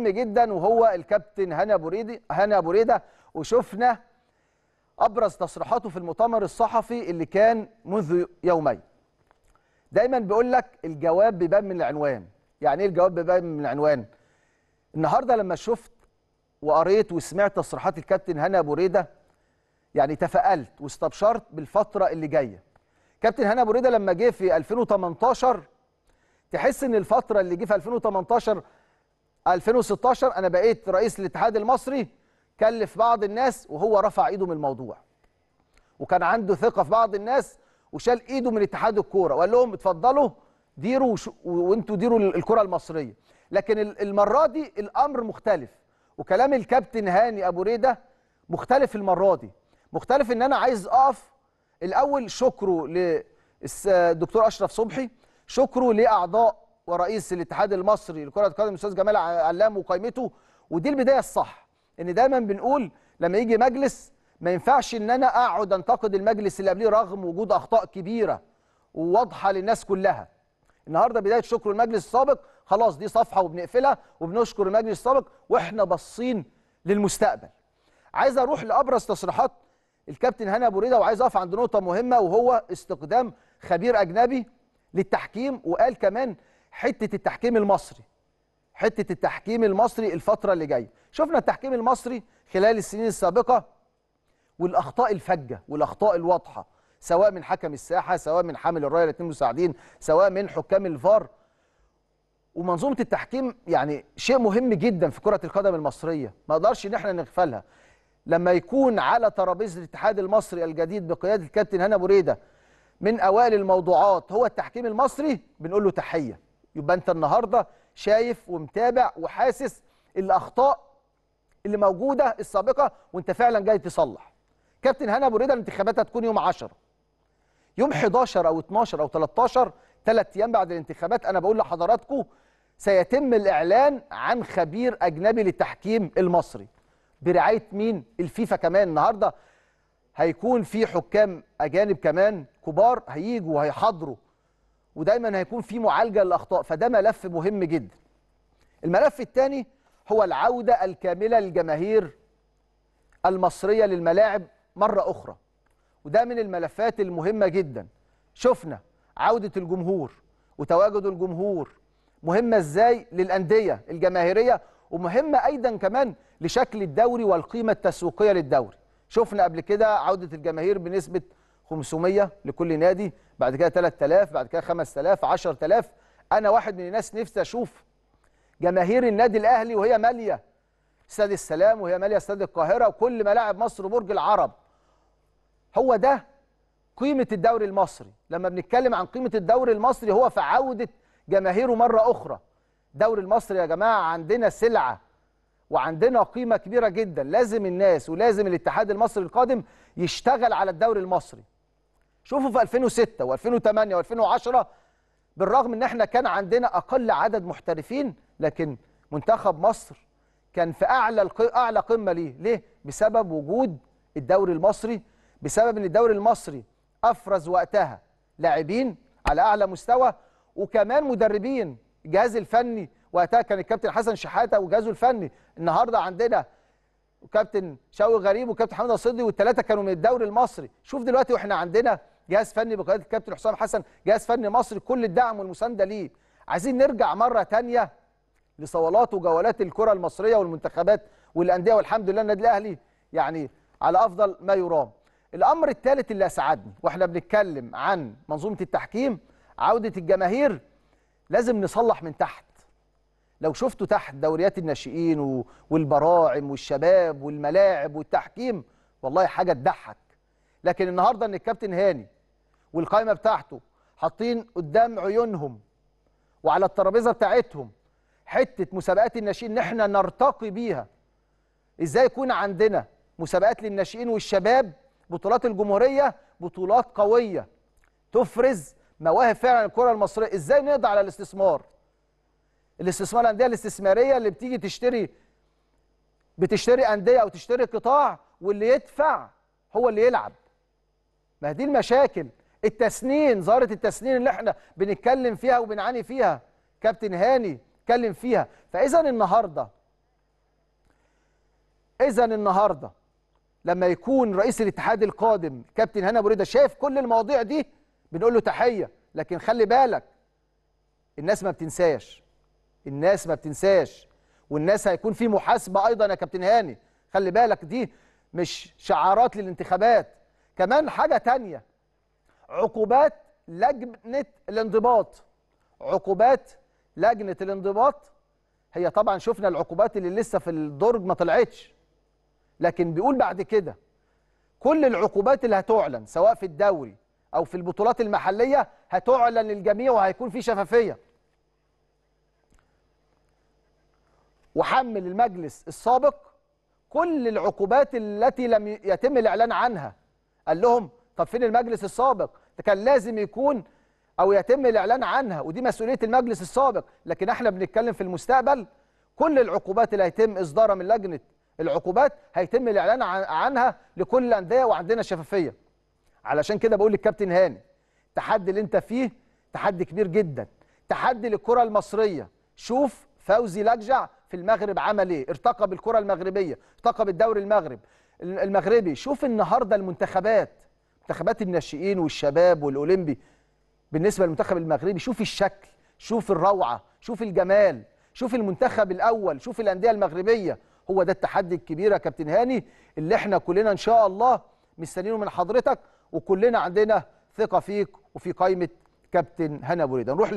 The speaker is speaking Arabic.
مهم جدا وهو الكابتن هنا هاني هنا ريده وشفنا ابرز تصريحاته في المؤتمر الصحفي اللي كان منذ يومين دايما بيقول لك الجواب بيبان من العنوان يعني ايه الجواب بيبان من العنوان النهارده لما شفت وقريت وسمعت تصريحات الكابتن هنا ريده يعني تفائلت واستبشرت بالفتره اللي جايه كابتن هنا ريده لما جه في 2018 تحس ان الفتره اللي جه في 2018 2016 انا بقيت رئيس الاتحاد المصري كلف بعض الناس وهو رفع ايده من الموضوع وكان عنده ثقه في بعض الناس وشال ايده من اتحاد الكوره وقال لهم اتفضلوا ديروا وانتوا ديروا الكره المصريه لكن المره دي الامر مختلف وكلام الكابتن هاني ابو ريده مختلف المره دي مختلف ان انا عايز اقف الاول شكره للدكتور اشرف صبحي شكره لاعضاء ورئيس الاتحاد المصري لكره القدم الاستاذ جمال علام وقائمته ودي البدايه الصح ان دايما بنقول لما يجي مجلس ما ينفعش ان انا اقعد انتقد المجلس اللي قبليه رغم وجود اخطاء كبيره وواضحه للناس كلها النهارده بدايه شكر المجلس السابق خلاص دي صفحه وبنقفلها وبنشكر المجلس السابق واحنا باصين للمستقبل عايز اروح لابرز تصريحات الكابتن هاني ابو ريده وعايز اقف عند نقطه مهمه وهو استقدام خبير اجنبي للتحكيم وقال كمان حته التحكيم المصري حته التحكيم المصري الفتره اللي جايه شفنا التحكيم المصري خلال السنين السابقه والاخطاء الفجه والاخطاء الواضحه سواء من حكم الساحه سواء من حامل الرايه الاثنين مساعدين سواء من حكام الفار ومنظومه التحكيم يعني شيء مهم جدا في كره القدم المصريه ما نقدرش ان احنا نغفلها لما يكون على ترابيزه الاتحاد المصري الجديد بقياده الكابتن هنا بريده من اوائل الموضوعات هو التحكيم المصري بنقول له تحيه يبقى انت النهارده شايف ومتابع وحاسس الاخطاء اللي موجوده السابقه وانت فعلا جاي تصلح كابتن هنا ابو رضا الانتخابات هتكون يوم 10 يوم 11 او 12 او 13 ثلاث ايام بعد الانتخابات انا بقول لحضراتكم سيتم الاعلان عن خبير اجنبي للتحكيم المصري برعايه مين الفيفا كمان النهارده هيكون في حكام اجانب كمان كبار هيجوا وهيحضروا ودايما هيكون في معالجه للاخطاء فده ملف مهم جدا الملف الثاني هو العوده الكامله للجماهير المصريه للملاعب مره اخرى وده من الملفات المهمه جدا شفنا عوده الجمهور وتواجد الجمهور مهمه ازاي للانديه الجماهيريه ومهمه ايضا كمان لشكل الدوري والقيمه التسويقيه للدوري شفنا قبل كده عوده الجماهير بنسبه 500 لكل نادي بعد كده 3000 بعد كده 5000 10000 انا واحد من الناس نفسي اشوف جماهير النادي الاهلي وهي ماليه استاد السلام وهي ماليه استاد القاهره وكل ملاعب مصر وبرج العرب هو ده قيمه الدوري المصري لما بنتكلم عن قيمه الدوري المصري هو في عوده جماهيره مره اخرى الدوري المصري يا جماعه عندنا سلعه وعندنا قيمه كبيره جدا لازم الناس ولازم الاتحاد المصري القادم يشتغل على الدوري المصري شوفوا في 2006 و2008 و2010 بالرغم ان احنا كان عندنا اقل عدد محترفين لكن منتخب مصر كان في اعلى القي... اعلى قمه ليه ليه بسبب وجود الدوري المصري بسبب ان الدوري المصري افرز وقتها لاعبين على اعلى مستوى وكمان مدربين الجهاز الفني وقتها كان الكابتن حسن شحاته وجهازه الفني النهارده عندنا كابتن شوقي غريب وكابتن حمد الصدي والثلاثه كانوا من الدوري المصري شوف دلوقتي واحنا عندنا جهاز فني بقياده الكابتن حسام حسن جهاز فني مصري كل الدعم والمسانده ليه عايزين نرجع مره ثانيه لصولات وجولات الكره المصريه والمنتخبات والانديه والحمد لله النادي الاهلي يعني على افضل ما يرام الامر الثالث اللي اسعدني واحنا بنتكلم عن منظومه التحكيم عوده الجماهير لازم نصلح من تحت لو شفتوا تحت دوريات الناشئين والبراعم والشباب والملاعب والتحكيم والله حاجه تضحك لكن النهارده ان الكابتن هاني والقائمه بتاعته حاطين قدام عيونهم وعلى الترابيزه بتاعتهم حته مسابقات الناشئين ان احنا نرتقي بيها ازاي يكون عندنا مسابقات للناشئين والشباب بطولات الجمهوريه بطولات قويه تفرز مواهب فعلا الكره المصريه ازاي نقضي على الاستثمار الاستثمار الانديه الاستثماريه اللي بتيجي تشتري بتشتري انديه او تشتري قطاع واللي يدفع هو اللي يلعب ما دي المشاكل التسنين ظاهره التسنين اللي احنا بنتكلم فيها وبنعاني فيها كابتن هاني اتكلم فيها فاذا النهارده اذا النهارده لما يكون رئيس الاتحاد القادم كابتن هاني ابو رضا شايف كل المواضيع دي بنقول له تحيه لكن خلي بالك الناس ما بتنساش الناس ما بتنساش والناس هيكون في محاسبه ايضا يا كابتن هاني خلي بالك دي مش شعارات للانتخابات كمان حاجه تانية عقوبات لجنه الانضباط عقوبات لجنه الانضباط هي طبعا شفنا العقوبات اللي لسه في الدرج ما طلعتش لكن بيقول بعد كده كل العقوبات اللي هتعلن سواء في الدوري او في البطولات المحليه هتعلن للجميع وهيكون في شفافيه وحمل المجلس السابق كل العقوبات التي لم يتم الاعلان عنها قال لهم طب فين المجلس السابق كان لازم يكون او يتم الاعلان عنها ودي مسؤوليه المجلس السابق لكن احنا بنتكلم في المستقبل كل العقوبات اللي هيتم اصدارها من لجنه العقوبات هيتم الاعلان عنها لكل الانديه وعندنا شفافيه علشان كده بقول للكابتن هاني التحدي اللي انت فيه تحدي كبير جدا تحدي للكره المصريه شوف فوزي لجع في المغرب عمل ايه ارتقى بالكره المغربيه ارتقى بالدوري المغرب المغربي شوف النهارده المنتخبات منتخبات الناشئين والشباب والاولمبي بالنسبه للمنتخب المغربي شوف الشكل شوف الروعه شوف الجمال شوف المنتخب الاول شوف الانديه المغربيه هو ده التحدي الكبير يا كابتن هاني اللي احنا كلنا ان شاء الله مستنيينه من حضرتك وكلنا عندنا ثقه فيك وفي قائمه كابتن هنا بوريده نروح